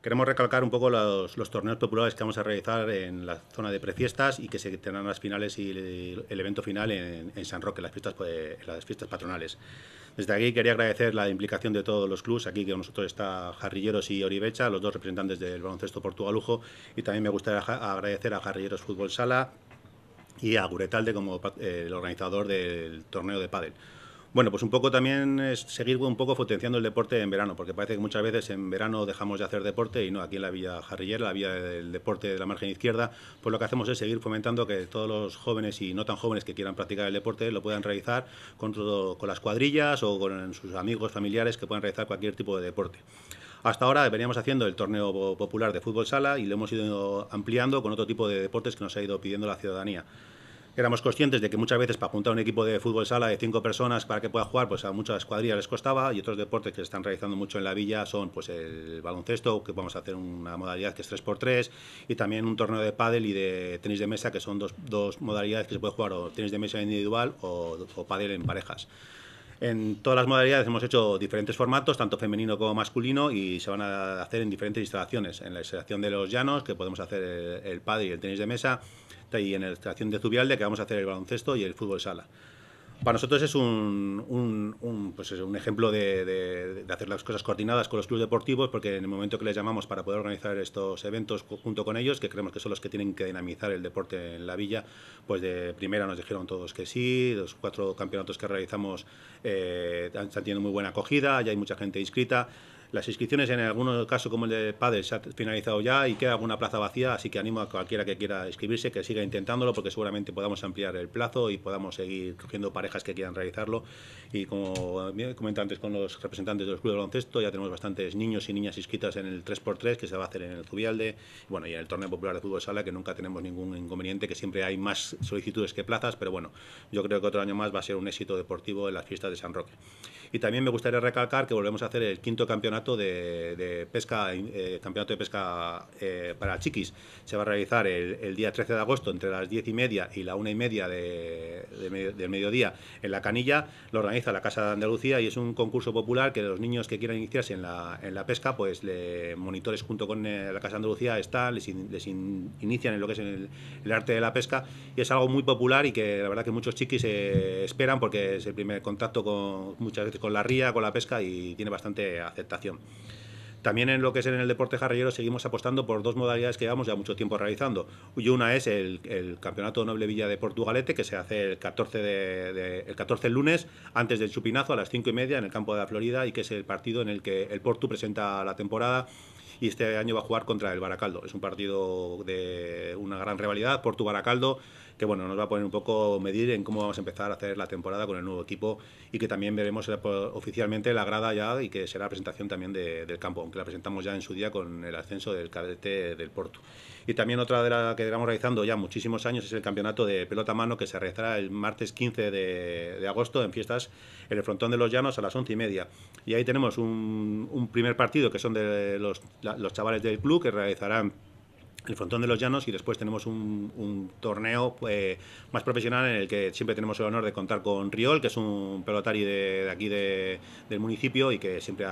Queremos recalcar un poco los, torneos populares que vamos a realizar en la zona de prefiestas y que se tendrán las finales y el, evento final en, San Roque, las fiestas, pues, las fiestas patronales. Desde aquí quería agradecer la implicación de todos los clubes. Aquí que con nosotros está Jarrilleros y Oribecha, los dos representantes del baloncesto portugalujo. Y también me gustaría agradecer a Jarrilleros Fútbol Sala y a Guretalde como eh, el organizador del torneo de pádel. Bueno, pues un poco también es seguir un poco potenciando el deporte en verano, porque parece que muchas veces en verano dejamos de hacer deporte y no, aquí en la vía Jarrillera, la vía del Deporte de la Margen Izquierda, pues lo que hacemos es seguir fomentando que todos los jóvenes y no tan jóvenes que quieran practicar el deporte lo puedan realizar con, con las cuadrillas o con sus amigos, familiares que puedan realizar cualquier tipo de deporte. Hasta ahora veníamos haciendo el torneo popular de fútbol sala y lo hemos ido ampliando con otro tipo de deportes que nos ha ido pidiendo la ciudadanía éramos conscientes de que muchas veces para juntar un equipo de fútbol sala de cinco personas para que pueda jugar, pues a muchas cuadrillas les costaba y otros deportes que se están realizando mucho en la villa son pues el baloncesto, que vamos a hacer una modalidad que es 3x3 y también un torneo de pádel y de tenis de mesa, que son dos, dos modalidades que se puede jugar o tenis de mesa individual o, o pádel en parejas. En todas las modalidades hemos hecho diferentes formatos, tanto femenino como masculino, y se van a hacer en diferentes instalaciones. En la instalación de los llanos, que podemos hacer el, padre y el tenis de mesa, y en la instalación de Zubialde, que vamos a hacer el baloncesto y el fútbol sala. Para nosotros es un, un, pues un ejemplo de, hacer las cosas coordinadas con los clubes deportivos, porque en el momento que les llamamos para poder organizar estos eventos junto con ellos, que creemos que son los que tienen que dinamizar el deporte en la villa, pues de primera nos dijeron todos que sí, los cuatro campeonatos que realizamos están eh, teniendo muy buena acogida, ya hay mucha gente inscrita. Las inscripciones en algunos casos, como el de Padres, se ha finalizado ya y queda alguna plaza vacía, así que animo a cualquiera que quiera inscribirse que siga intentándolo porque seguramente podamos ampliar el plazo y podamos seguir cogiendo parejas que quieran realizarlo. Y como comenté antes con los representantes de los clubes de baloncesto, ya tenemos bastantes niños y niñas inscritas en el 3x3 que se va a hacer en el Zubialde bueno, y en el Torneo Popular de Fútbol Sala, que nunca tenemos ningún inconveniente, que siempre hay más solicitudes que plazas, pero bueno, yo creo que otro año más va a ser un éxito deportivo en las fiestas de San Roque. Y también me gustaría recalcar que volvemos a hacer el quinto campeonato de, pesca, eh, campeonato de pesca eh, para chiquis. Se va a realizar el, día 13 de agosto entre las 10 y media y la 1 y media del mediodía en la canilla. Lo organiza la Casa de Andalucía y es un concurso popular que los niños que quieran iniciarse en la, en la pesca, pues le, monitores junto con eh, la Casa de Andalucía están, les, les inician en lo que es el, arte de la pesca y es algo muy popular y que la verdad que muchos chiquis esperan porque es el primer contacto con muchas veces con la ría, con la pesca y tiene bastante aceptación. También en lo que es en el deporte jarrillero seguimos apostando por dos modalidades que llevamos ya mucho tiempo realizando. una es el, Campeonato Noble Villa de Portugalete, que se hace el 14, de, el 14 lunes, antes del chupinazo, a las 5 y media, en el campo de la Florida, y que es el partido en el que el Portu presenta la temporada. Y este año va a jugar contra el Baracaldo. Es un partido de una gran rivalidad, Portu-Baracaldo que bueno, nos va a poner un poco medir en cómo vamos a empezar a hacer la temporada con el nuevo equipo y que también veremos pues, oficialmente la grada ya y que será presentación también del campo, aunque la presentamos ya en su día con el ascenso del cadete del Porto. Y también otra de las que estamos realizando ya muchísimos años es el campeonato de pelota mano que se realizará el martes 15 de, agosto en fiestas en el frontón de los Llanos a las once y media. Y ahí tenemos un, primer partido que son de los, los chavales del club que realizarán el frontón de los llanos y después tenemos un, torneo eh, más profesional en el que siempre tenemos el honor de contar con Riol, que es un pelotari de, aquí del municipio y que siempre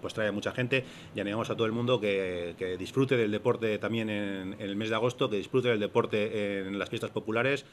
pues, trae a mucha gente y animamos a todo el mundo que, disfrute del deporte también en, en, el mes de agosto, que disfrute del deporte en las fiestas populares